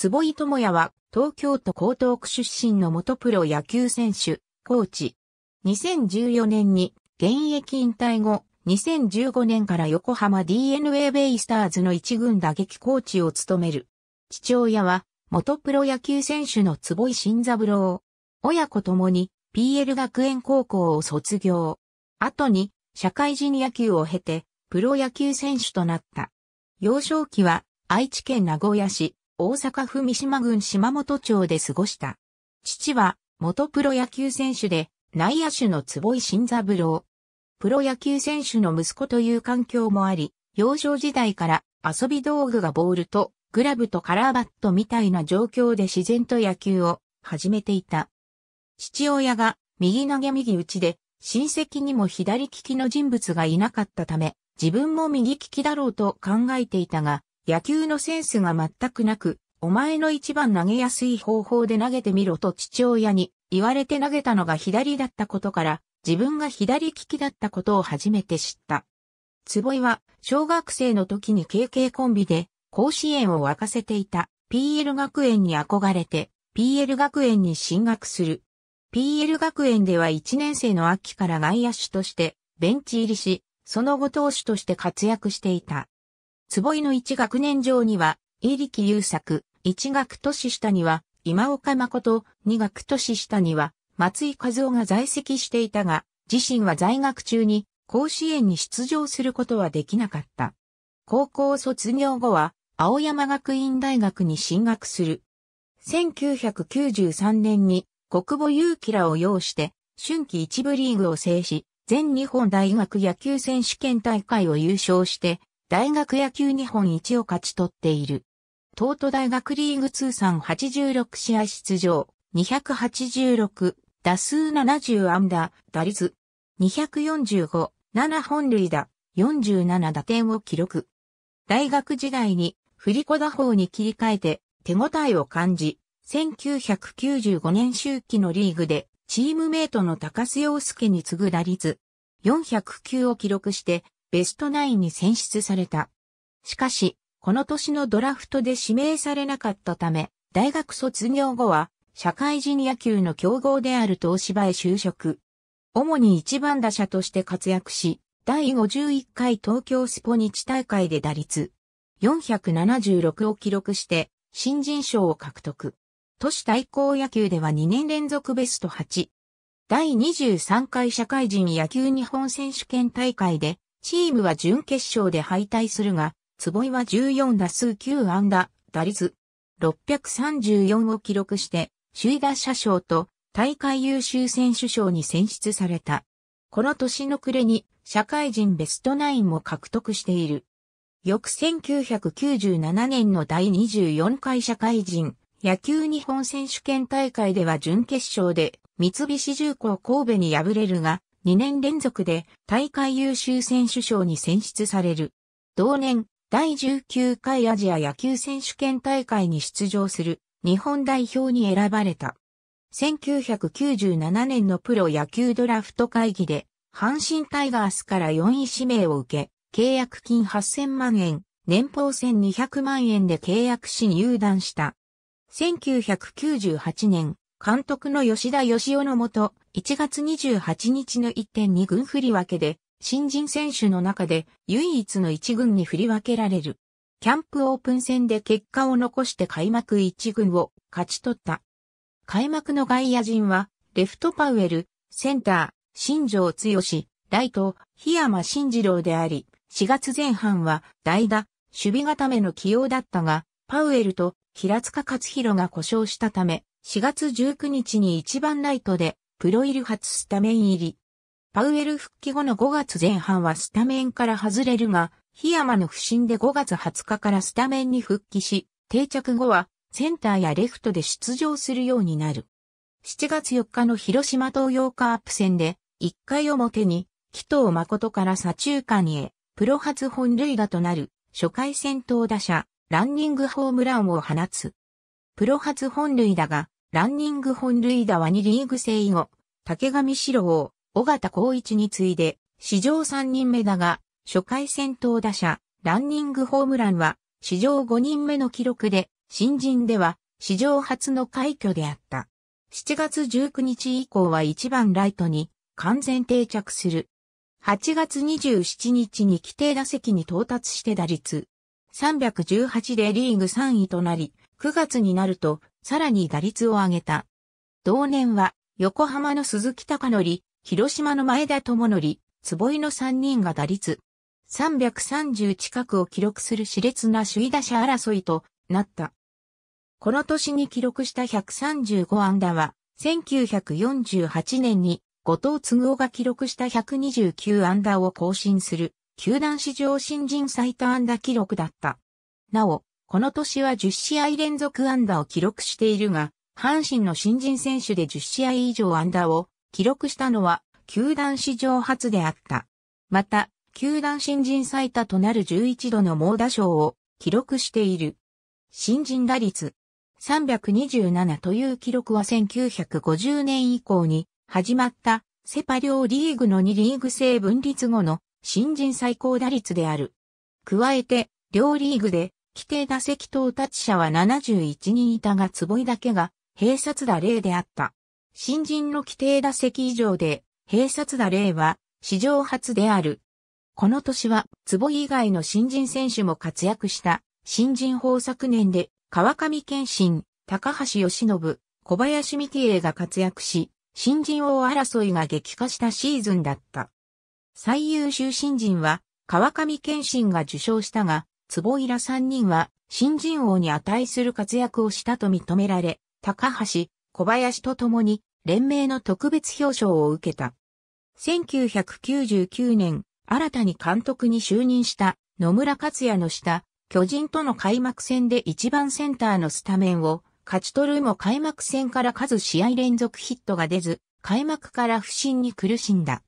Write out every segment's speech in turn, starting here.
坪井智也は東京都江東区出身の元プロ野球選手、コーチ。2014年に現役引退後、2015年から横浜 DNA ベイスターズの一軍打撃コーチを務める。父親は元プロ野球選手の坪井新三郎。親子ともに PL 学園高校を卒業。後に社会人野球を経てプロ野球選手となった。幼少期は愛知県名古屋市大阪府三島郡島本町で過ごした。父は元プロ野球選手で内野手の坪井新三郎。プロ野球選手の息子という環境もあり、幼少時代から遊び道具がボールとグラブとカラーバットみたいな状況で自然と野球を始めていた。父親が右投げ右打ちで親戚にも左利きの人物がいなかったため、自分も右利きだろうと考えていたが、野球のセンスが全くなく、お前の一番投げやすい方法で投げてみろと父親に言われて投げたのが左だったことから、自分が左利きだったことを初めて知った。坪井は小学生の時に KK コンビで甲子園を沸かせていた PL 学園に憧れて PL 学園に進学する。PL 学園では1年生の秋から外野手としてベンチ入りし、その後投手として活躍していた。坪井の一学年上には、井力優作、一学年下には、今岡誠、二学年下には、松井和夫が在籍していたが、自身は在学中に、甲子園に出場することはできなかった。高校卒業後は、青山学院大学に進学する。1993年に、国母勇気らを擁して、春季一部リーグを制し、全日本大学野球選手権大会を優勝して、大学野球日本一を勝ち取っている。東都大学リーグ通算86試合出場、286、打数70安打、打率、245、7本塁打、47打点を記録。大学時代に振り子打法に切り替えて手応えを感じ、1995年秋季のリーグでチームメイトの高須洋介に次ぐ打率409を記録してベストナインに選出された。しかし、この年のドラフトで指名されなかったため、大学卒業後は、社会人野球の競合である東芝へ就職。主に一番打者として活躍し、第51回東京スポニチ大会で打率476を記録して新人賞を獲得。都市対抗野球では2年連続ベスト8。第23回社会人野球日本選手権大会でチームは準決勝で敗退するが、坪井は14打数9安打、打率634を記録して、首位打者賞と大会優秀選手賞に選出された。この年の暮れに社会人ベストナインも獲得している。翌1997年の第24回社会人野球日本選手権大会では準決勝で三菱重工神戸に敗れるが、2年連続で大会優秀選手賞に選出される。同年、第19回アジア野球選手権大会に出場する日本代表に選ばれた。1997年のプロ野球ドラフト会議で、阪神タイガースから4位指名を受け、契約金8000万円、年俸1200万円で契約し入団した。1998年、監督の吉田義雄のもと、1月28日の1.2軍振り分けで、新人選手の中で唯一の1軍に振り分けられる。キャンプオープン戦で結果を残して開幕1軍を勝ち取った。開幕の外野陣は、レフトパウエル、センター、新庄剛志、ライト、檜山慎二郎であり、4月前半は代打、守備固めの起用だったが、パウエルと平塚勝弘が故障したため、4月19日に1番ライトでプロイル初スタメン入り。パウエル復帰後の5月前半はスタメンから外れるが、檜山の不振で5月20日からスタメンに復帰し、定着後はセンターやレフトで出場するようになる。7月4日の広島東洋カープ戦で、1回表に、紀藤誠から左中間へ、プロ初本塁打となる、初回先頭打者、ランニングホームランを放つ。プロ初本塁打が、ランニング本塁打は2リーグ制以後、竹上白郎、尾形光一に次いで、史上3人目だが、初回先頭打者、ランニングホームランは、史上5人目の記録で、新人では、史上初の快挙であった。7月19日以降は1番ライトに完全定着する。8月27日に規定打席に到達して打率318でリーグ3位となり、9月になるとさらに打率を上げた。同年は、横浜の鈴木隆則、広島の前田智則、坪井の3人が打率330近くを記録する熾烈な首位打者争いとなった。この年に記録した135安打は、1948年に後藤嗣夫が記録した129安打を更新する、球団史上新人最多安打記録だった。なお、この年は10試合連続安打を記録しているが、阪神の新人選手で10試合以上安打を記録したのは、球団史上初であった。また、球団新人最多となる11度の猛打賞を記録している。新人打率327という記録は1950年以降に始まったセパ両リーグの2リーグ制分立後の新人最高打率である。加えて、両リーグで規定打席到達者は71人いたが坪井だけが併殺打例であった。新人の規定打席以上で併殺打例は史上初である。この年は坪井以外の新人選手も活躍した新人豊作年で川上健信、高橋義信、小林美紀恵が活躍し、新人王争いが激化したシーズンだった。最優秀新人は川上健信が受賞したが、坪井ら三人は新人王に値する活躍をしたと認められ、高橋、小林と共に連盟の特別表彰を受けた。1999年、新たに監督に就任した野村克也の下、巨人との開幕戦で1番センターのスタメンを勝ち取るも開幕戦から数試合連続ヒットが出ず、開幕から不振に苦しんだ。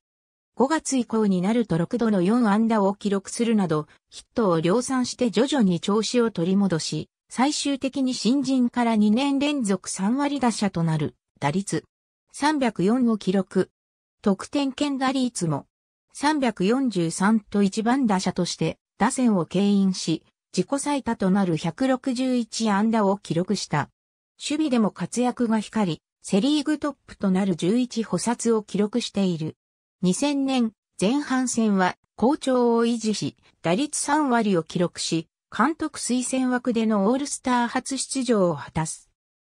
5月以降になると6度の4安打を記録するなど、ヒットを量産して徐々に調子を取り戻し、最終的に新人から2年連続3割打者となる、打率304を記録。得点圏打率も343と1番打者として打線を牽引し、自己最多となる161安打を記録した。守備でも活躍が光り、セリーグトップとなる11補殺を記録している。2000年前半戦は好調を維持し、打率3割を記録し、監督推薦枠でのオールスター初出場を果たす。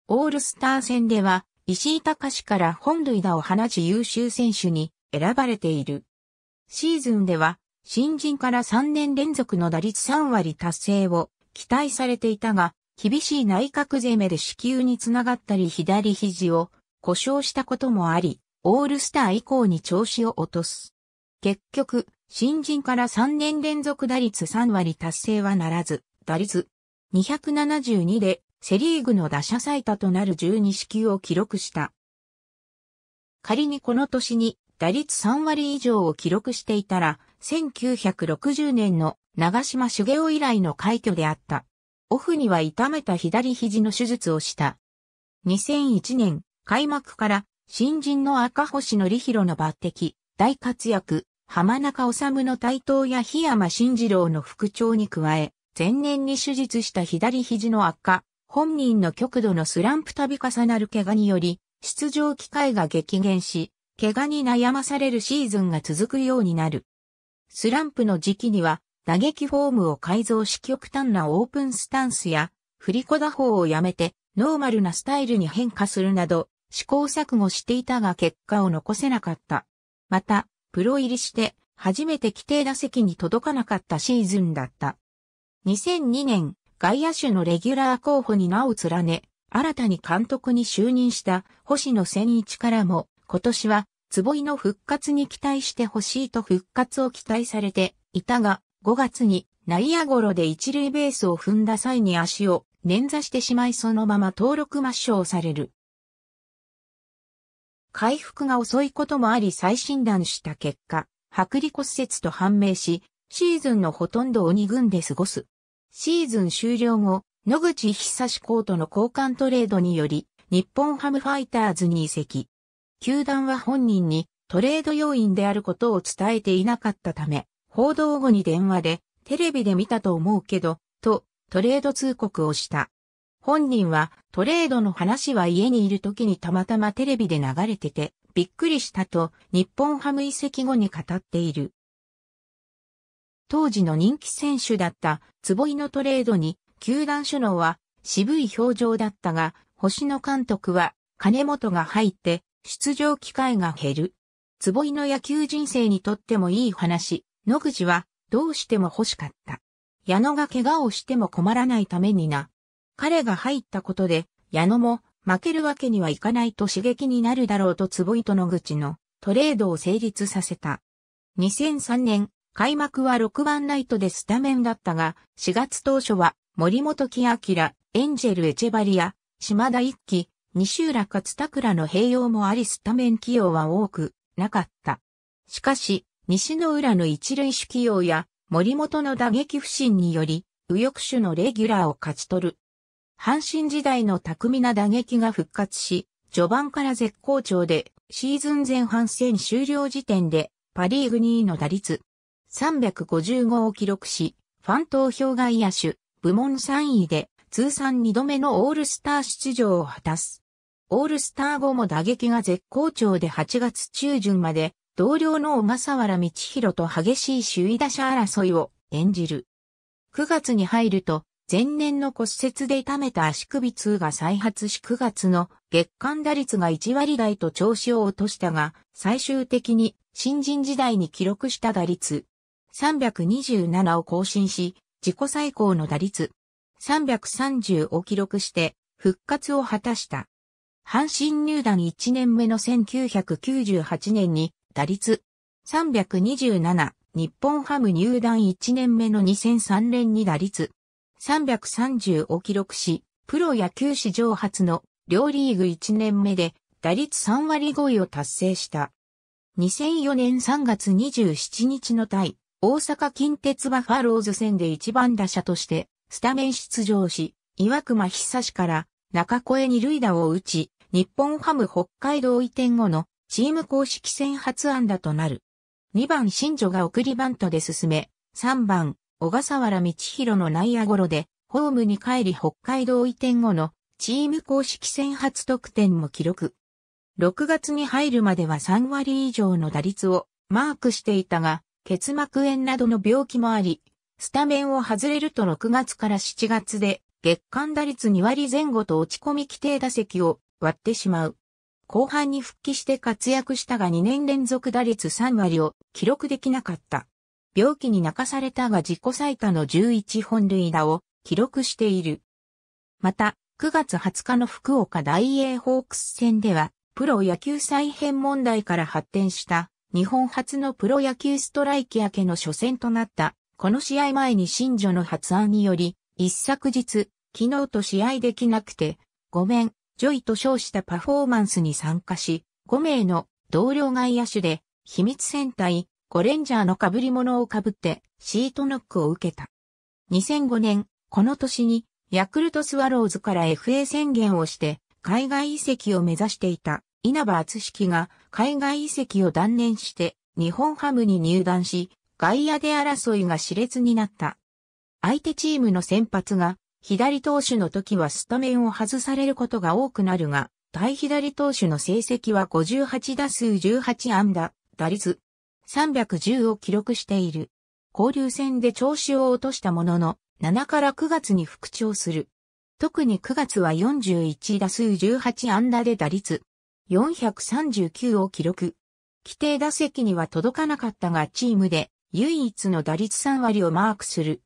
オールスター戦では、石井隆から本塁打を放ち優秀選手に選ばれている。シーズンでは、新人から3年連続の打率3割達成を期待されていたが、厳しい内角攻めで支給につながったり左肘を故障したこともあり、オールスター以降に調子を落とす。結局、新人から3年連続打率3割達成はならず、打率272でセリーグの打者最多となる12支球を記録した。仮にこの年に打率3割以上を記録していたら、1960年の長島茂雄以来の快挙であった。オフには痛めた左肘の手術をした。2001年開幕から新人の赤星則弘の抜擢、大活躍、浜中治の台頭や檜山慎二郎の復調に加え、前年に手術した左肘の悪化、本人の極度のスランプ度重なる怪我により、出場機会が激減し、怪我に悩まされるシーズンが続くようになる。スランプの時期には、打撃フォームを改造し極端なオープンスタンスや、振り子打法をやめて、ノーマルなスタイルに変化するなど、試行錯誤していたが結果を残せなかった。また、プロ入りして初めて規定打席に届かなかったシーズンだった。2002年、外野手のレギュラー候補に名を連ね、新たに監督に就任した星野千一からも、今年は坪井の復活に期待してほしいと復活を期待されていたが、5月に内野ゴロで一塁ベースを踏んだ際に足を捻挫してしまいそのまま登録抹消される。回復が遅いこともあり再診断した結果、剥離骨折と判明し、シーズンのほとんどを2軍で過ごす。シーズン終了後、野口久志コートの交換トレードにより、日本ハムファイターズに移籍。球団は本人にトレード要員であることを伝えていなかったため、報道後に電話で、テレビで見たと思うけど、と、トレード通告をした。本人はトレードの話は家にいる時にたまたまテレビで流れてて、びっくりしたと日本ハム移籍後に語っている。当時の人気選手だった坪井のトレードに球団首脳は渋い表情だったが、星野監督は金本が入って出場機会が減る。坪井の野球人生にとってもいい話、野口はどうしても欲しかった。矢野が怪我をしても困らないためにな、彼が入ったことで、矢野も負けるわけにはいかないと刺激になるだろうと坪井と野口のトレードを成立させた。2003年、開幕は6番ライトでスタメンだったが、4月当初は森本木明、エンジェル・エチェバリア、島田一輝、西浦勝桜の併用もありスタメン起用は多くなかった。しかし、西の浦の一塁手起用や森本の打撃不振により、右翼手のレギュラーを勝ち取る阪神時代の巧みな打撃が復活し、序盤から絶好調で、シーズン前半戦終了時点で、パリーグ2位の打率、355を記録し、ファン投票外野手、部門3位で、通算2度目のオールスター出場を果たす。オールスター後も打撃が絶好調で8月中旬まで、同僚の小笠原道弘と激しい首位打者争いを演じる。9月に入ると、前年の骨折で痛めた足首痛が再発し9月の月間打率が1割台と調子を落としたが、最終的に新人時代に記録した打率327を更新し、自己最高の打率330を記録して復活を果たした。阪神入団1年目の1998年に打率327、日本ハム入団1年目の2003年に打率330を記録し、プロ野球史上初の両リーグ1年目で打率3割超えを達成した。2004年3月27日の対大阪近鉄バファローズ戦で1番打者としてスタメン出場し、岩隈久志から中越に塁打を打ち、日本ハム北海道移転後のチーム公式戦初安打となる。2番新女が送りバントで進め、3番小笠原道弘の内野ゴロで、ホームに帰り北海道移転後のチーム公式戦初得点も記録。6月に入るまでは3割以上の打率をマークしていたが、結膜炎などの病気もあり、スタメンを外れると6月から7月で月間打率2割前後と落ち込み規定打席を割ってしまう。後半に復帰して活躍したが2年連続打率3割を記録できなかった。病気に泣かされたが自己最多の11本塁打を記録している。また、9月20日の福岡大英ホークス戦では、プロ野球再編問題から発展した日本初のプロ野球ストライキ明けの初戦となった。この試合前に新女の発案により、一昨日、昨日と試合できなくて、ごめん、ジョイと称したパフォーマンスに参加し、5名の同僚外野手で、秘密戦隊、ゴレンジャーの被り物を被ってシートノックを受けた。2005年、この年にヤクルトスワローズから FA 宣言をして海外移籍を目指していた稲葉厚式が海外移籍を断念して日本ハムに入団し、外野で争いが熾烈になった。相手チームの先発が左投手の時はスタメンを外されることが多くなるが、対左投手の成績は58打数18安打、打率310を記録している。交流戦で調子を落としたものの、7から9月に復調する。特に9月は41打数18安打で打率439を記録。規定打席には届かなかったがチームで唯一の打率3割をマークする。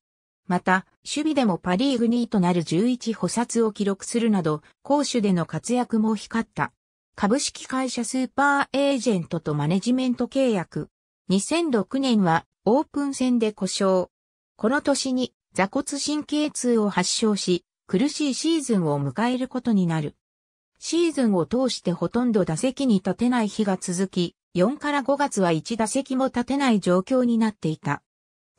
また、守備でもパリーグ2位となる11補殺を記録するなど、攻守での活躍も光った。株式会社スーパーエージェントとマネジメント契約、2006年はオープン戦で故障。この年に座骨神経痛を発症し、苦しいシーズンを迎えることになる。シーズンを通してほとんど打席に立てない日が続き、4から5月は1打席も立てない状況になっていた。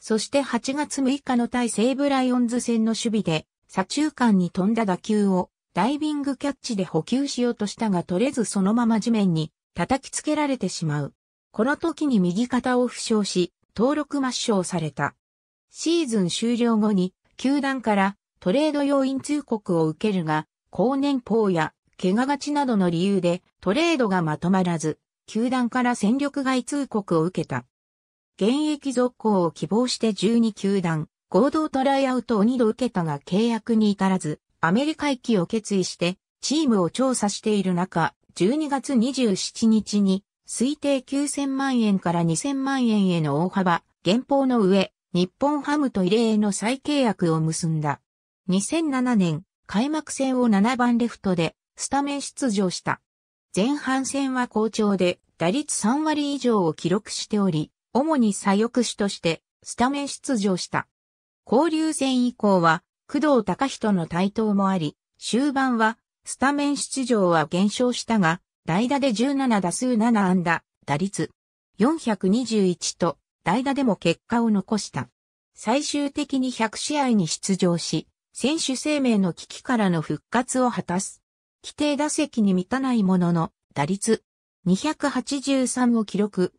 そして8月6日の対西武ライオンズ戦の守備で、左中間に飛んだ打球をダイビングキャッチで補給しようとしたが取れずそのまま地面に叩きつけられてしまう。この時に右肩を負傷し、登録抹消された。シーズン終了後に、球団からトレード要因通告を受けるが、高年俸や怪我がちなどの理由でトレードがまとまらず、球団から戦力外通告を受けた。現役続行を希望して12球団、合同トライアウトを2度受けたが契約に至らず、アメリカ行きを決意して、チームを調査している中、12月27日に推定9000万円から2000万円への大幅、減俸の上、日本ハムと異例の再契約を結んだ。2007年、開幕戦を7番レフトで、スタメン出場した。前半戦は好調で、打率3割以上を記録しており、主に左翼手として、スタメン出場した。交流戦以降は、工藤隆人の台頭もあり、終盤は、スタメン出場は減少したが、代打で17打数7安打、打率421と、代打でも結果を残した。最終的に100試合に出場し、選手生命の危機からの復活を果たす。規定打席に満たないものの、打率283を記録。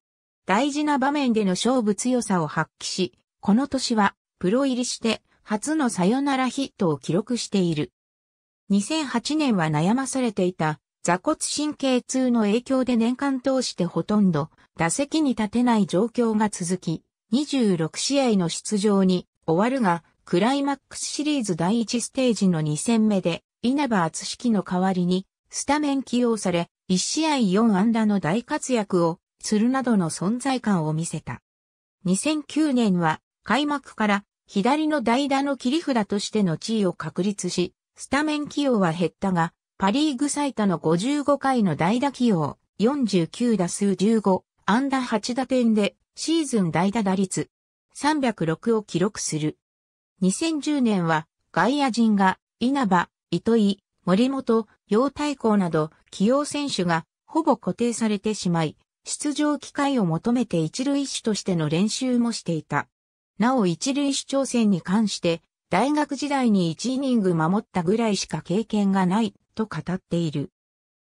大事な場面での勝負強さを発揮し、この年はプロ入りして初のサヨナラヒットを記録している。2008年は悩まされていた座骨神経痛の影響で年間通してほとんど打席に立てない状況が続き、26試合の出場に終わるが、クライマックスシリーズ第1ステージの2戦目で、稲葉厚式の代わりに、スタメン起用され、1試合4安打の大活躍をするなどの存在感を見せた。2009年は、開幕から左の代打の切り札としての地位を確立し、スタメン起用は減ったが、パリーグ最多の55回の代打起用、49打数15、安打8打点で、シーズン代打打率、306を記録する。2010年は、外野陣が、稲葉、糸井、森本、陽太鼓など、起用選手が、ほぼ固定されてしまい、出場機会を求めて一塁手としての練習もしていた。なお一塁手挑戦に関して、大学時代に1イニング守ったぐらいしか経験がないと語っている。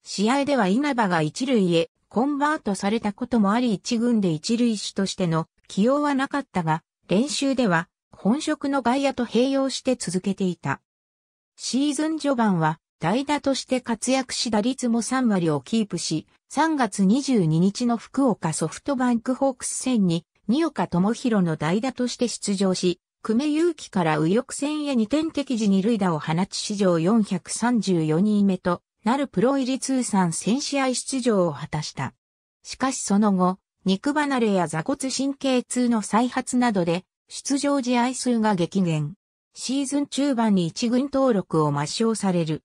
試合では稲葉が一塁へコンバートされたこともあり一軍で一塁手としての起用はなかったが、練習では本職の外野と併用して続けていた。シーズン序盤は代打として活躍し打率も3割をキープし、3月22日の福岡ソフトバンクホークス戦に、二岡智弘の代打として出場し、久米祐希から右翼戦へ2点敵時二塁打を放ち史上434人目となるプロ入り通算1000試合出場を果たした。しかしその後、肉離れや座骨神経痛の再発などで、出場試合数が激減。シーズン中盤に1軍登録を抹消される。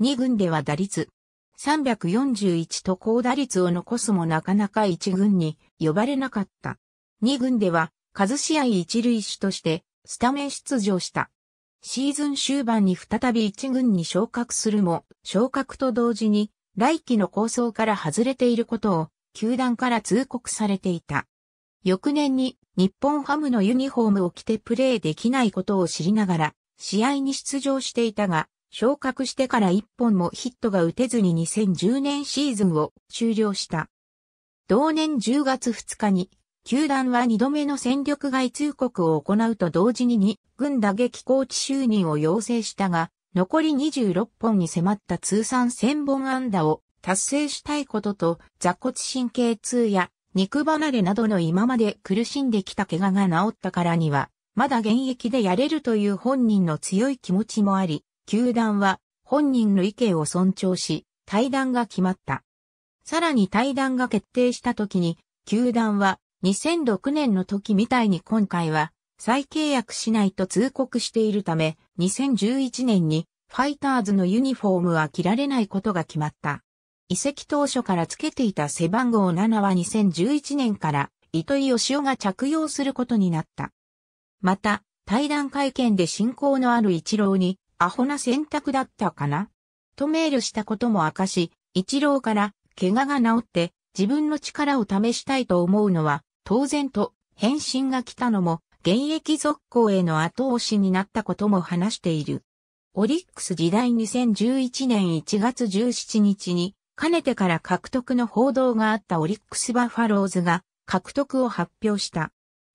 2軍では打率341と高打率を残すもなかなか1軍に呼ばれなかった。2軍では、数試合一塁手としてスタメン出場した。シーズン終盤に再び一軍に昇格するも、昇格と同時に、来季の構想から外れていることを、球団から通告されていた。翌年に、日本ハムのユニフォームを着てプレーできないことを知りながら、試合に出場していたが、昇格してから一本もヒットが打てずに2010年シーズンを終了した。同年10月2日に球団は2度目の戦力外通告を行うと同時に2軍打撃コーチ就任を要請したが、残り26本に迫った通算1000本安打を達成したいことと、座骨神経痛や肉離れなどの今まで苦しんできた怪我が治ったからには、まだ現役でやれるという本人の強い気持ちもあり、球団は本人の意見を尊重し、対談が決まった。さらに対談が決定した時に、球団は2006年の時みたいに今回は再契約しないと通告しているため、2011年にファイターズのユニフォームは着られないことが決まった。遺跡当初からつけていた背番号7は2011年から糸井義雄が着用することになった。また、対談会見で信仰のある一郎に、アホな選択だったかなとメールしたことも明かし、一郎から、怪我が治って、自分の力を試したいと思うのは、当然と返信が来たのも、現役続行への後押しになったことも話している。オリックス時代2011年1月17日に、かねてから獲得の報道があったオリックスバファローズが獲得を発表した。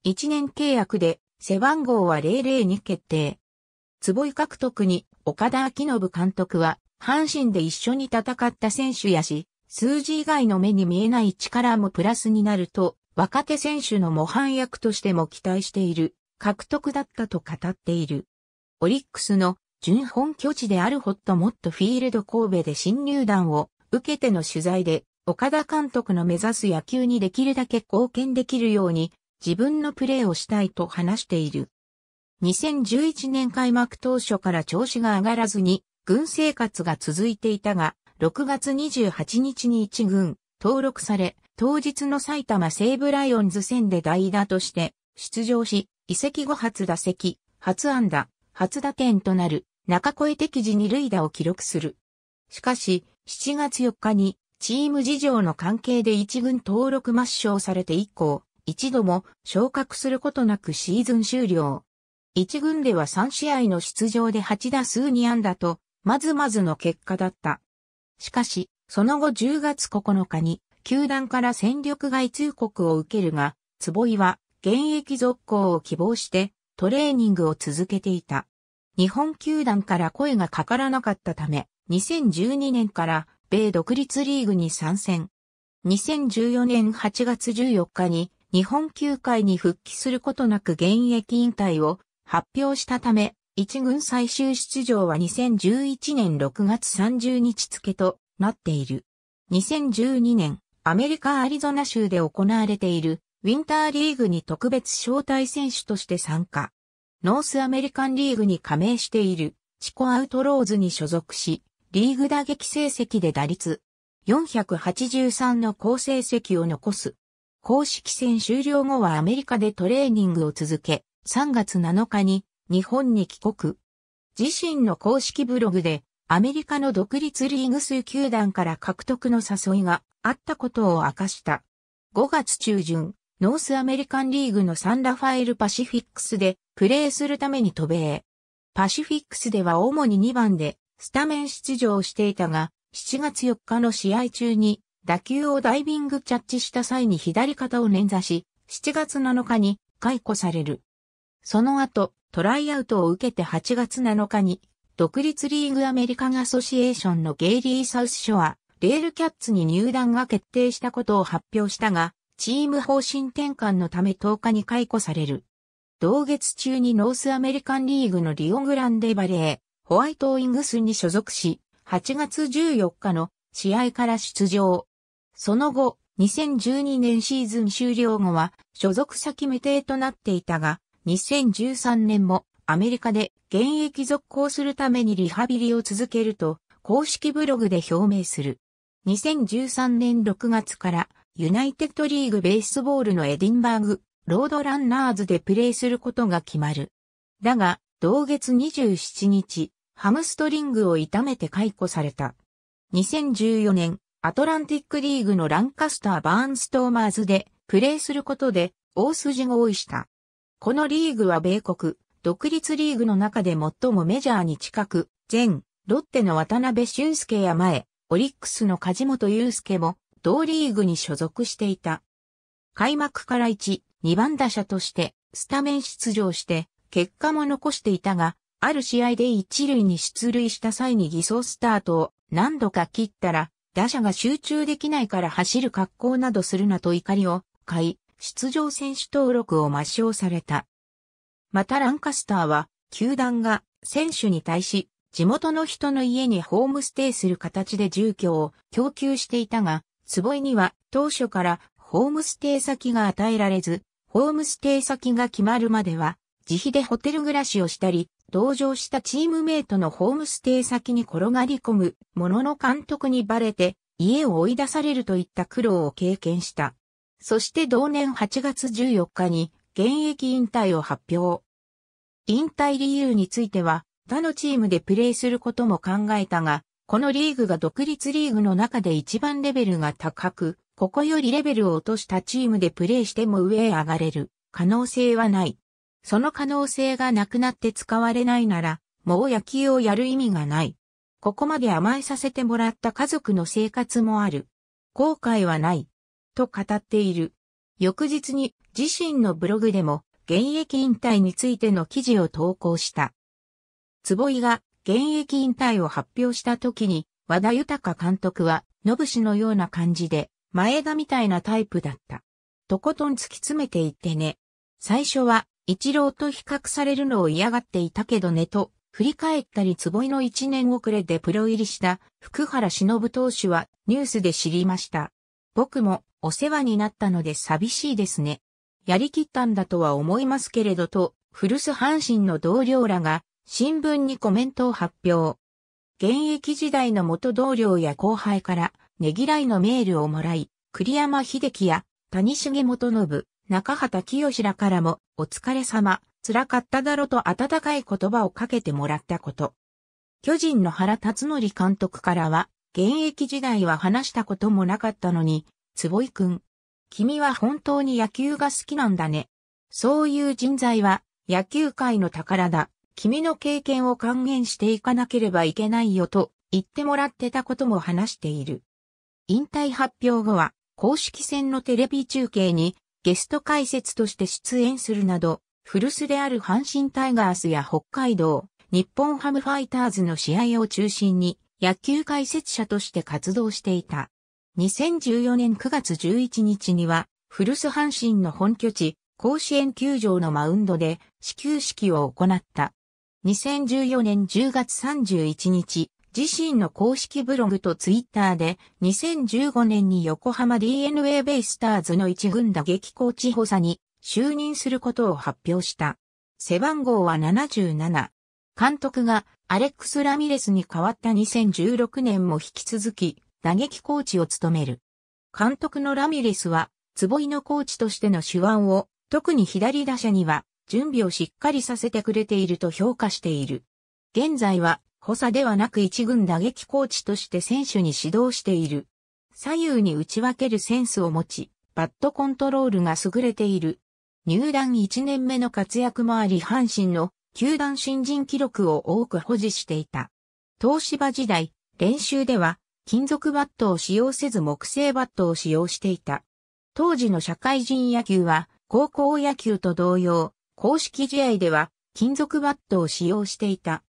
1年契約で背番号は00に決定。坪井獲得に岡田明信監督は阪神で一緒に戦った選手やし、数字以外の目に見えない力もプラスになると若手選手の模範役としても期待している、獲得だったと語っている。オリックスの準本拠地であるホットモットフィールド神戸で新入団を受けての取材で、岡田監督の目指す野球にできるだけ貢献できるように自分のプレーをしたいと話している。2011年開幕当初から調子が上がらずに、軍生活が続いていたが、6月28日に一軍、登録され、当日の埼玉西武ライオンズ戦で代打として出場し、移籍後初打席、初安打、初打点となる中越敵時二塁打を記録する。しかし、7月4日にチーム事情の関係で一軍登録抹消されて以降、一度も昇格することなくシーズン終了。一軍では3試合の出場で8打数2安打と、まずまずの結果だった。しかし、その後10月9日に球団から戦力外通告を受けるが、坪井は現役続行を希望してトレーニングを続けていた。日本球団から声がかからなかったため、2012年から米独立リーグに参戦。2014年8月14日に日本球界に復帰することなく現役引退を発表したため、一軍最終出場は2011年6月30日付となっている。2012年アメリカ・アリゾナ州で行われているウィンターリーグに特別招待選手として参加。ノースアメリカンリーグに加盟しているチコアウトローズに所属し、リーグ打撃成績で打率483の高成績を残す。公式戦終了後はアメリカでトレーニングを続け、3月7日に日本に帰国。自身の公式ブログでアメリカの独立リーグ数球団から獲得の誘いがあったことを明かした。5月中旬、ノースアメリカンリーグのサンラファエルパシフィックスでプレーするために渡米。パシフィックスでは主に2番でスタメン出場していたが、7月4日の試合中に打球をダイビングキャッチした際に左肩を捻挫し、7月7日に解雇される。その後、トライアウトを受けて8月7日に独立リーグアメリカンアソシエーションのゲイリー・サウスショア、レールキャッツに入団が決定したことを発表したが、チーム方針転換のため10日に解雇される。同月中にノースアメリカンリーグのリオグランデバレー、ホワイトウィングスに所属し、8月14日の試合から出場。その後、2012年シーズン終了後は所属先未定となっていたが、2013年もアメリカで現役続行するためにリハビリを続けると、公式ブログで表明する。2013年6月からユナイテッドリーグベースボールのエディンバーグ、ロードランナーズでプレーすることが決まる。だが、同月27日、ハムストリングを痛めて解雇された。2014年、アトランティックリーグのランカスター・バーンストーマーズでプレーすることで大筋合意した。このリーグは米国、独立リーグの中で最もメジャーに近く、前、ロッテの渡辺俊介や前、オリックスの梶本祐介も、同リーグに所属していた。開幕から1、2番打者として、スタメン出場して、結果も残していたが、ある試合で一塁に出塁した際に偽装スタートを何度か切ったら、打者が集中できないから走る格好などするなと怒りを買い、出場選手登録を抹消された。またランカスターは、球団が選手に対し、地元の人の家にホームステイする形で住居を供給していたが、坪井には当初からホームステイ先が与えられず、ホームステイ先が決まるまでは、自費でホテル暮らしをしたり、同乗したチームメイトのホームステイ先に転がり込むものの監督にバレて家を追い出されるといった苦労を経験した。そして同年8月14日に現役引退を発表。引退理由については、他のチームでプレーすることも考えたが、このリーグが独立リーグの中で一番レベルが高く、ここよりレベルを落としたチームでプレーしても上へ上がれる可能性はない。その可能性がなくなって使われないなら、もう野球をやる意味がない。ここまで甘えさせてもらった家族の生活もある。後悔はない。と語っている。翌日に自身のブログでも現役引退についての記事を投稿した。坪井が現役引退を発表した時に、和田豊監督は、のぶ氏のような感じで、前田みたいなタイプだった。とことん突き詰めていってね。最初は、一郎と比較されるのを嫌がっていたけどねと、振り返ったり坪井の一年遅れでプロ入りした福原忍投手はニュースで知りました。僕もお世話になったので寂しいですね。やりきったんだとは思いますけれどと、古巣阪神の同僚らが新聞にコメントを発表。現役時代の元同僚や後輩からねぎらいのメールをもらい、栗山秀樹や谷重元信、中畑清らからもお疲れ様、辛かっただろと温かい言葉をかけてもらったこと。巨人の原辰則監督からは、現役時代は話したこともなかったのに、坪井くん、君は本当に野球が好きなんだね。そういう人材は野球界の宝だ。君の経験を還元していかなければいけないよと言ってもらってたことも話している。引退発表後は公式戦のテレビ中継にゲスト解説として出演するなど、古巣である阪神タイガースや北海道、日本ハムファイターズの試合を中心に野球解説者として活動していた。2014年9月11日には、古巣阪神の本拠地、甲子園球場のマウンドで始球式を行った。2014年10月31日、自身の公式ブログとツイッターで、2015年に横浜 DNA ベイスターズの一軍打撃コーチ補佐に就任することを発表した。背番号は77。監督がアレックス・ラミレスに変わった2016年も引き続き、打撃コーチを務める。監督のラミレスは、坪井のコーチとしての手腕を、特に左打者には、準備をしっかりさせてくれていると評価している。現在は、補佐ではなく一軍打撃コーチとして選手に指導している。左右に打ち分けるセンスを持ち、バットコントロールが優れている。入団1年目の活躍もあり阪神の球団新人記録を多く保持していた。東芝時代、練習では金属バットを使用せず木製バットを使用していた。当時の社会人野球は、高校野球と同様、公式試合では金属バットを使用していた。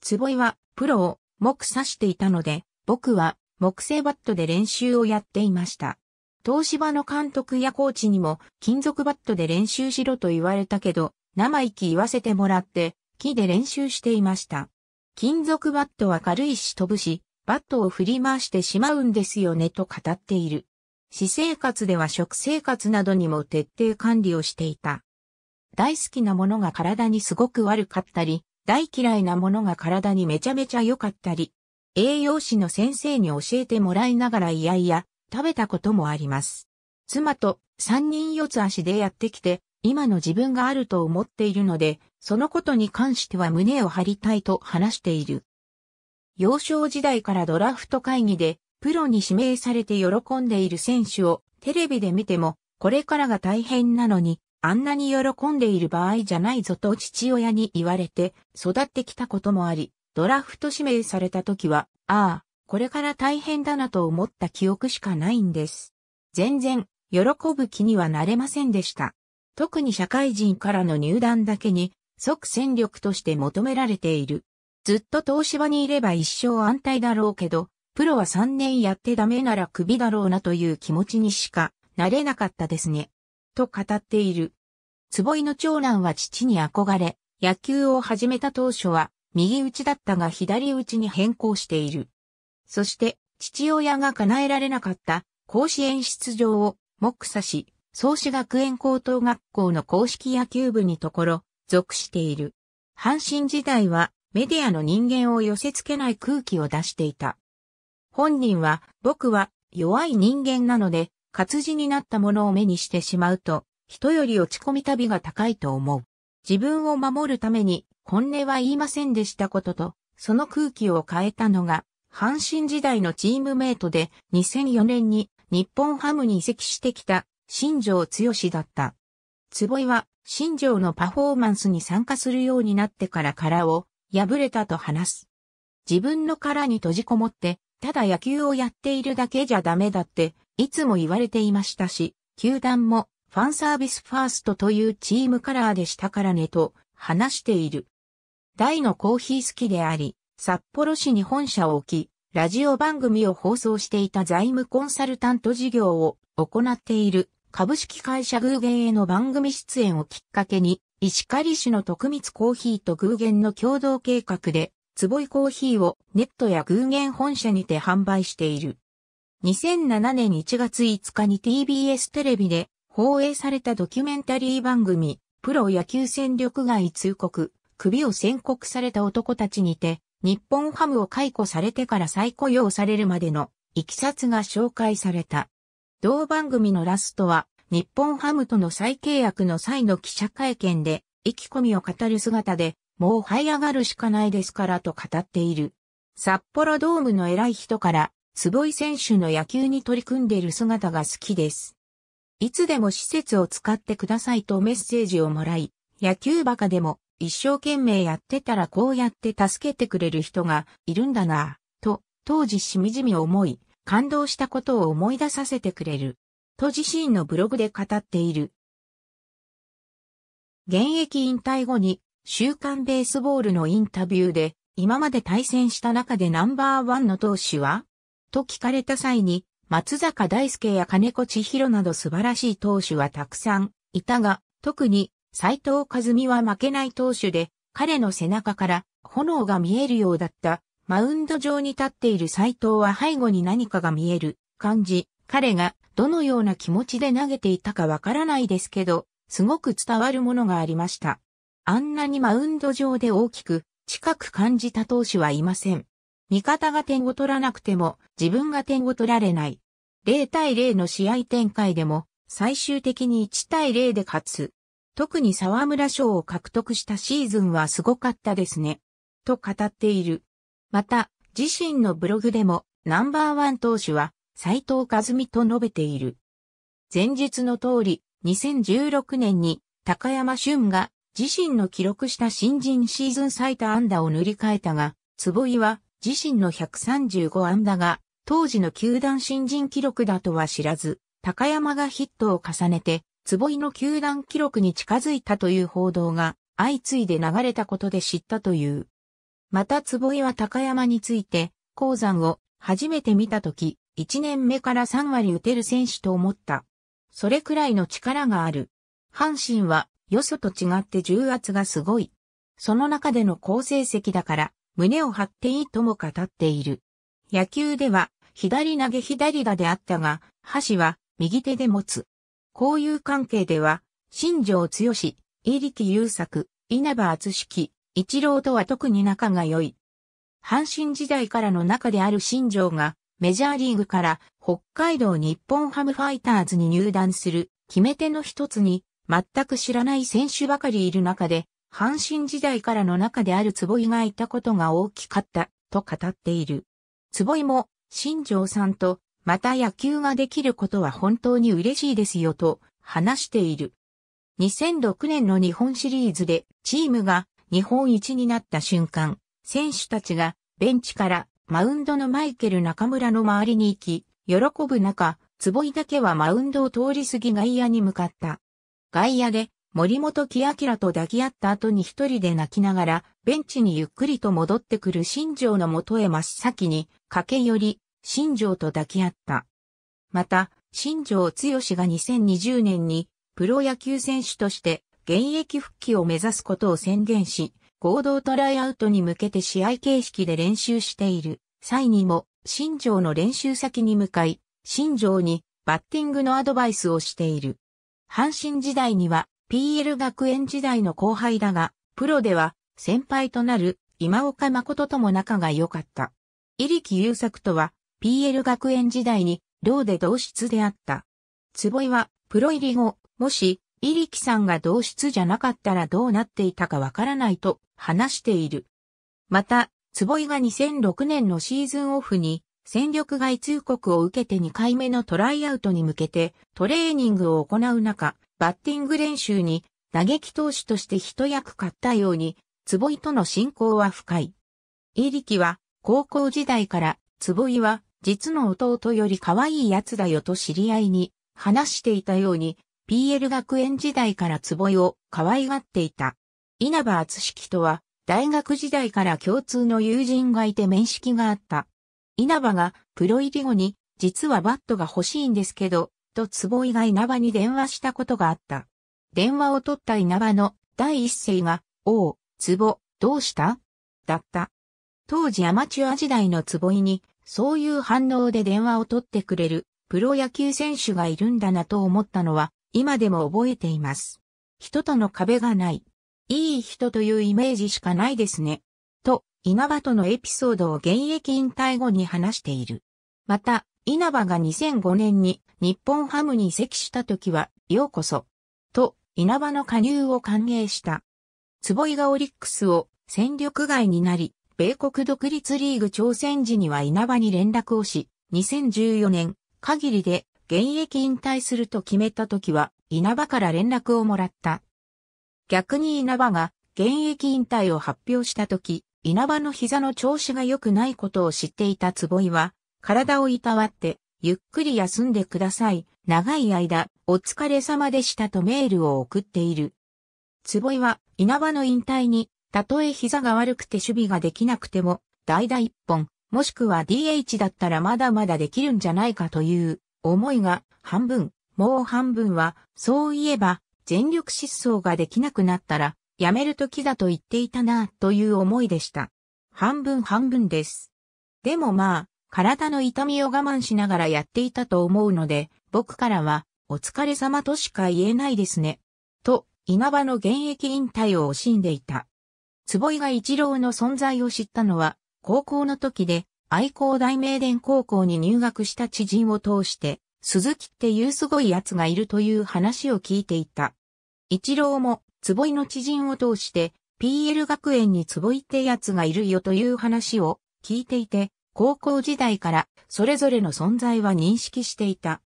坪井はプロを木刺していたので、僕は木製バットで練習をやっていました。東芝の監督やコーチにも金属バットで練習しろと言われたけど、生意気言わせてもらって、木で練習していました。金属バットは軽いし飛ぶし、バットを振り回してしまうんですよねと語っている。私生活では食生活などにも徹底管理をしていた。大好きなものが体にすごく悪かったり、大嫌いなものが体にめちゃめちゃ良かったり、栄養士の先生に教えてもらいながらいやいや食べたこともあります。妻と三人四つ足でやってきて、今の自分があると思っているので、そのことに関しては胸を張りたいと話している。幼少時代からドラフト会議でプロに指名されて喜んでいる選手をテレビで見ても、これからが大変なのに、あんなに喜んでいる場合じゃないぞと父親に言われて育ってきたこともあり、ドラフト指名された時は、ああ、これから大変だなと思った記憶しかないんです。全然、喜ぶ気にはなれませんでした。特に社会人からの入団だけに、即戦力として求められているずっと東芝にいれば一生安泰だろうけど、プロは3年やってダメならクビだろうなという気持ちにしかなれなかったですね。と語っている。坪井の長男は父に憧れ、野球を始めた当初は右打ちだったが左打ちに変更している。そして父親が叶えられなかった甲子園出場を目指し、創始学園高等学校の公式野球部にところ、属している。阪神時代はメディアの人間を寄せ付けない空気を出していた。本人は、僕は弱い人間なので、活字になったものを目にしてしまうと、人より落ち込み旅が高いと思う。自分を守るために、本音は言いませんでしたことと、その空気を変えたのが、阪神時代のチームメイトで2004年に日本ハムに移籍してきた新庄剛志だった。坪井は新庄のパフォーマンスに参加するようになってからからを敗れたと話す。自分の殻に閉じこもって、ただ野球をやっているだけじゃダメだって、いつも言われていましたし、球団もファンサービスファーストというチームカラーでしたからねと話している。大のコーヒー好きであり、札幌市に本社を置き、ラジオ番組を放送していた財務コンサルタント事業を行っている株式会社グーゲンへの番組出演をきっかけに、石狩市の徳光コーヒーと偶然の共同計画で、坪井コーヒーをネットや偶然本社にて販売している。2007年1月5日に TBS テレビで放映されたドキュメンタリー番組、プロ野球戦力外通告、首を宣告された男たちにて、日本ハムを解雇されてから再雇用されるまでの、いきさつが紹介された。同番組のラストは、日本ハムとの再契約の際の記者会見で、意気込みを語る姿で、もう這い上がるしかないですからと語っている。札幌ドームの偉い人から、坪井選手の野球に取り組んでいる姿が好きです。いつでも施設を使ってくださいとメッセージをもらい、野球バカでも一生懸命やってたらこうやって助けてくれる人がいるんだなぁ、と、当時しみじみ思い、感動したことを思い出させてくれる。と自身のブログで語っている。現役引退後に、週刊ベースボールのインタビューで、今まで対戦した中でナンバーワンの投手はと聞かれた際に、松坂大輔や金子千尋など素晴らしい投手はたくさんいたが、特に斎藤和美は負けない投手で、彼の背中から炎が見えるようだった。マウンド上に立っている斎藤は背後に何かが見える感じ。彼がどのような気持ちで投げていたかわからないですけど、すごく伝わるものがありました。あんなにマウンド上で大きく、近く感じた投手はいません。味方が点を取らなくても、自分が点を取られない。0対0の試合展開でも、最終的に1対0で勝つ。特に沢村賞を獲得したシーズンはすごかったですね。と語っている。また、自身のブログでも、ナンバーワン投手は、斎藤和美と述べている。前述の通り、2016年に高山俊が自身の記録した新人シーズン最多安打を塗り替えたが、坪井は自身の135安打が当時の球団新人記録だとは知らず、高山がヒットを重ねて、坪井の球団記録に近づいたという報道が相次いで流れたことで知ったという。また坪井は高山について、鉱山を初めて見たとき、1年目から3割打てる選手と思った。それくらいの力がある。阪神は、よそと違って重圧がすごい。その中での好成績だから、胸を張っていいとも語っている。野球では、左投げ左打であったが、箸は右手で持つ。こういう関係では、新庄剛入井力優作、稲葉厚式、一郎とは特に仲が良い。阪神時代からの中である新庄が、メジャーリーグから北海道日本ハムファイターズに入団する決め手の一つに全く知らない選手ばかりいる中で、阪神時代からの中である坪井がいたことが大きかったと語っている。坪井も新庄さんとまた野球ができることは本当に嬉しいですよと話している。2006年の日本シリーズでチームが日本一になった瞬間、選手たちがベンチからマウンドのマイケル中村の周りに行き、喜ぶ中、坪井だけはマウンドを通り過ぎ外野に向かった。外野で森本木明と抱き合った後に一人で泣きながら、ベンチにゆっくりと戻ってくる新庄の元へ真っ先に駆け寄り、新庄と抱き合った。また、新庄剛志が2020年にプロ野球選手として現役復帰を目指すことを宣言し、合同トライアウトに向けて試合形式で練習している際にも、新庄の練習先に向かい、新庄にバッティングのアドバイスをしている。阪神時代には PL 学園時代の後輩だが、プロでは先輩となる今岡誠とも仲が良かった。入木優作とは PL 学園時代に寮で同室であった。坪井はプロ入り後、もしイリキさんが同室じゃなかったらどうなっていたかわからないと話している。また、坪井が2006年のシーズンオフに戦力外通告を受けて2回目のトライアウトに向けてトレーニングを行う中、バッティング練習に打撃投手として一役買ったように、坪井との親交は深い。イリキは高校時代から坪井は実の弟より可愛い奴だよと知り合いに話していたように、PL 学園時代から坪井を可愛がっていた。稲葉厚式とは、大学時代から共通の友人がいて面識があった。稲葉がプロ入り後に、実はバットが欲しいんですけど、と坪井が稲葉に電話したことがあった。電話を取った稲葉の第一声が、おう、坪、どうしただった。当時アマチュア時代の坪井に、そういう反応で電話を取ってくれるプロ野球選手がいるんだなと思ったのは、今でも覚えています。人との壁がない。いい人というイメージしかないですね。と、稲葉とのエピソードを現役引退後に話している。また、稲葉が2005年に日本ハムに移籍した時は、ようこそ。と、稲葉の加入を歓迎した。坪井がオリックスを戦力外になり、米国独立リーグ挑戦時には稲葉に連絡をし、2014年限りで現役引退すると決めた時は、稲葉から連絡をもらった。逆に稲葉が現役引退を発表した時、稲葉の膝の調子が良くないことを知っていた坪井は、体をいたわって、ゆっくり休んでください。長い間、お疲れ様でしたとメールを送っている。坪井は、稲葉の引退に、たとえ膝が悪くて守備ができなくても、代打一本、もしくは DH だったらまだまだできるんじゃないかという思いが半分、もう半分は、そういえば、全力疾走ができなくなったら、やめる時だと言っていたな、という思いでした。半分半分です。でもまあ、体の痛みを我慢しながらやっていたと思うので、僕からは、お疲れ様としか言えないですね。と、稲葉の現役引退を惜しんでいた。坪井が一郎の存在を知ったのは、高校の時で、愛工大名電高校に入学した知人を通して、鈴木っていうすごい奴がいるという話を聞いていた。一郎も、坪井の知人を通して、PL 学園に坪井って奴がいるよという話を聞いていて、高校時代からそれぞれの存在は認識していた。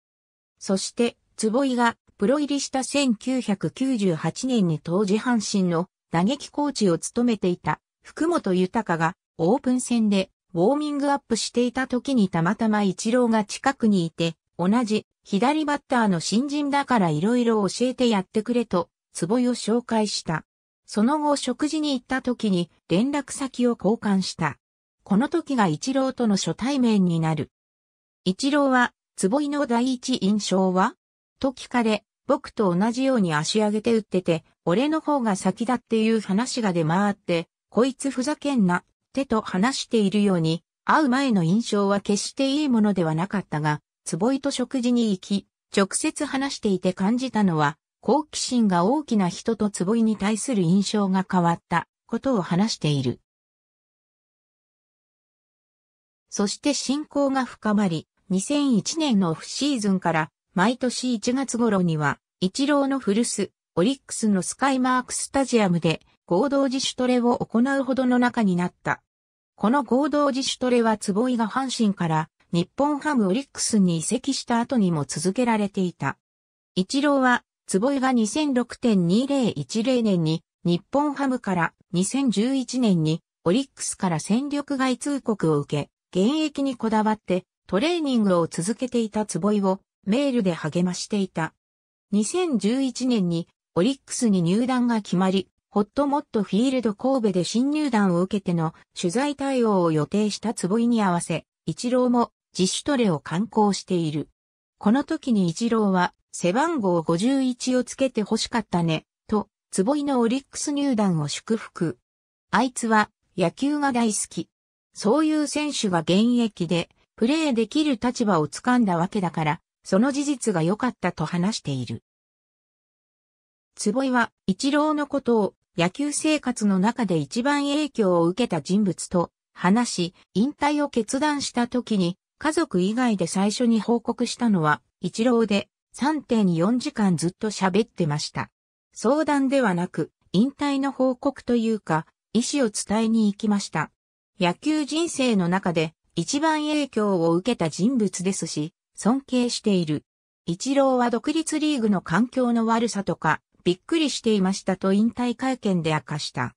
そして、坪井がプロ入りした1998年に当時阪神の打撃コーチを務めていた福本豊がオープン戦でウォーミングアップしていた時にたまたま一郎が近くにいて、同じ左バッターの新人だから色々教えてやってくれと、壺を紹介した。その後食事に行った時に連絡先を交換した。この時が一郎との初対面になる。一郎は、坪井の第一印象はと聞かれ、僕と同じように足上げて打ってて、俺の方が先だっていう話が出回って、こいつふざけんな、してと話しているように、会う前の印象は決していいものではなかったが、坪井と食事に行き、直接話していて感じたのは、好奇心が大きな人と坪井に対する印象が変わったことを話している。そして信仰が深まり、2001年のオフシーズンから毎年1月頃には、一郎の古巣、オリックスのスカイマークスタジアムで合同自主トレを行うほどの中になった。この合同自主トレは坪井が阪神から日本ハムオリックスに移籍した後にも続けられていた。一郎は、坪井が2006.2010年に日本ハムから2011年にオリックスから戦力外通告を受け、現役にこだわってトレーニングを続けていた坪井をメールで励ましていた。2011年にオリックスに入団が決まり、ホットモットフィールド神戸で新入団を受けての取材対応を予定した坪井に合わせ、一郎も自主トレを観光している。この時に一郎は背番号51をつけて欲しかったね、と、坪井のオリックス入団を祝福。あいつは野球が大好き。そういう選手が現役でプレーできる立場をつかんだわけだから、その事実が良かったと話している。坪井は一郎のことを野球生活の中で一番影響を受けた人物と話し、引退を決断した時に、家族以外で最初に報告したのは、一郎で3.4時間ずっと喋ってました。相談ではなく、引退の報告というか、意思を伝えに行きました。野球人生の中で一番影響を受けた人物ですし、尊敬している。一郎は独立リーグの環境の悪さとか、びっくりしていましたと引退会見で明かした。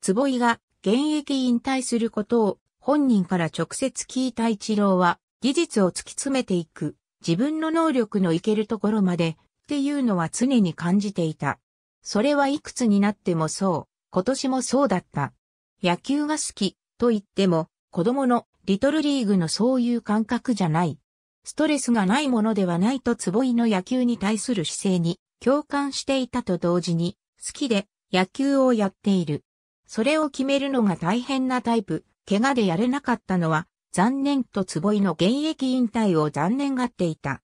坪井が現役引退することを本人から直接聞いた一郎は技術を突き詰めていく、自分の能力のいけるところまでっていうのは常に感じていた。それはいくつになってもそう、今年もそうだった。野球が好きと言っても子供のリトルリーグのそういう感覚じゃない。ストレスがないものではないと坪井の野球に対する姿勢に共感していたと同時に、好きで野球をやっている。それを決めるのが大変なタイプ、怪我でやれなかったのは、残念と坪井の現役引退を残念がっていた。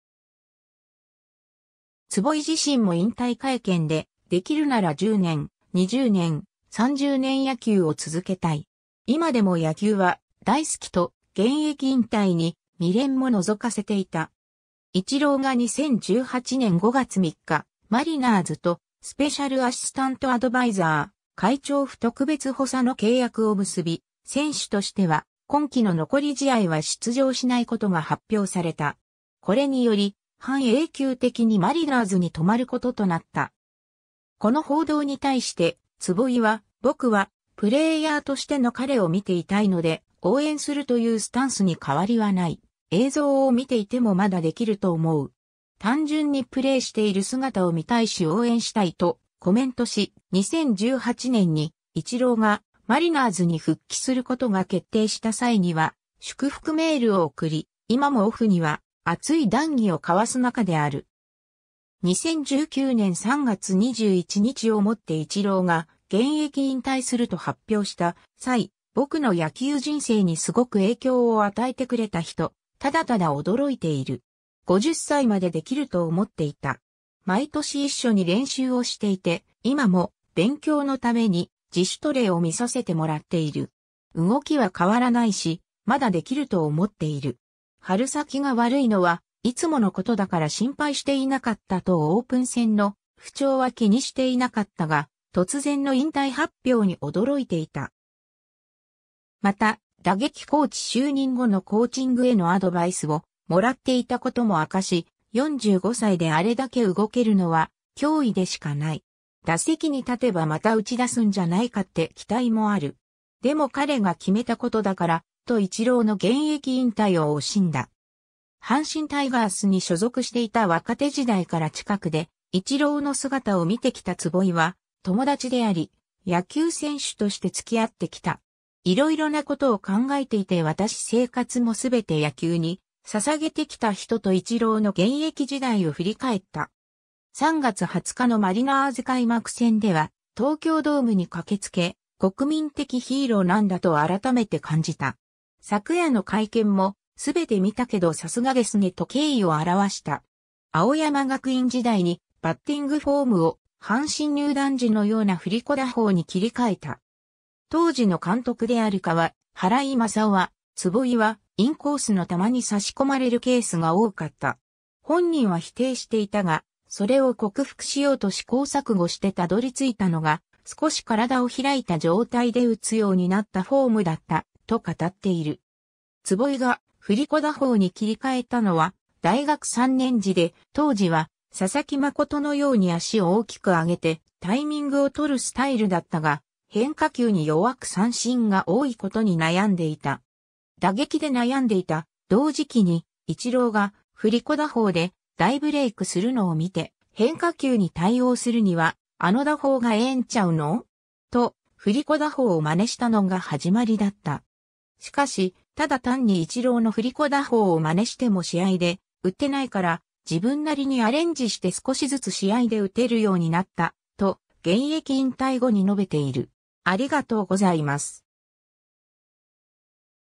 坪井自身も引退会見で、できるなら10年、20年、30年野球を続けたい。今でも野球は大好きと現役引退に未練も覗かせていた。一郎が2018年5月3日、マリナーズとスペシャルアシスタントアドバイザー、会長不特別補佐の契約を結び、選手としては今季の残り試合は出場しないことが発表された。これにより、半永久的にマリナーズに泊まることとなった。この報道に対して、坪井は、僕は、プレイヤーとしての彼を見ていたいので、応援するというスタンスに変わりはない。映像を見ていてもまだできると思う。単純にプレーしている姿を見たいし応援したいとコメントし、2018年に一郎がマリナーズに復帰することが決定した際には、祝福メールを送り、今もオフには熱い談義を交わす中である。2019年3月21日をもって一郎が現役引退すると発表した際、僕の野球人生にすごく影響を与えてくれた人、ただただ驚いている。50歳までできると思っていた。毎年一緒に練習をしていて、今も勉強のために自主トレを見させてもらっている。動きは変わらないし、まだできると思っている。春先が悪いのは、いつものことだから心配していなかったとオープン戦の不調は気にしていなかったが、突然の引退発表に驚いていた。また、打撃コーチ就任後のコーチングへのアドバイスをもらっていたことも明かし、45歳であれだけ動けるのは脅威でしかない。打席に立てばまた打ち出すんじゃないかって期待もある。でも彼が決めたことだから、と一郎の現役引退を惜しんだ。阪神タイガースに所属していた若手時代から近くで、一郎の姿を見てきた坪井は、友達であり、野球選手として付き合ってきた。いろいろなことを考えていて私生活もすべて野球に捧げてきた人と一郎の現役時代を振り返った。3月20日のマリナーズ開幕戦では、東京ドームに駆けつけ、国民的ヒーローなんだと改めて感じた。昨夜の会見も、すべて見たけどさすがですねと敬意を表した。青山学院時代にバッティングフォームを阪神入団時のような振り子打法に切り替えた。当時の監督である川、原井正夫は、坪井は、インコースの球に差し込まれるケースが多かった。本人は否定していたが、それを克服しようと試行錯誤してたどり着いたのが、少し体を開いた状態で打つようになったフォームだった、と語っている。坪井が振り子打法に切り替えたのは、大学3年時で、当時は佐々木誠のように足を大きく上げてタイミングを取るスタイルだったが、変化球に弱く三振が多いことに悩んでいた。打撃で悩んでいた。同時期に、一郎が振り子打法で大ブレイクするのを見て、変化球に対応するには、あの打法がええんちゃうのと、振り子打法を真似したのが始まりだった。しかし、ただ単に一郎の振り子打法を真似しても試合で打ってないから、自分なりにアレンジして少しずつ試合で打てるようになった、と、現役引退後に述べている。ありがとうございます。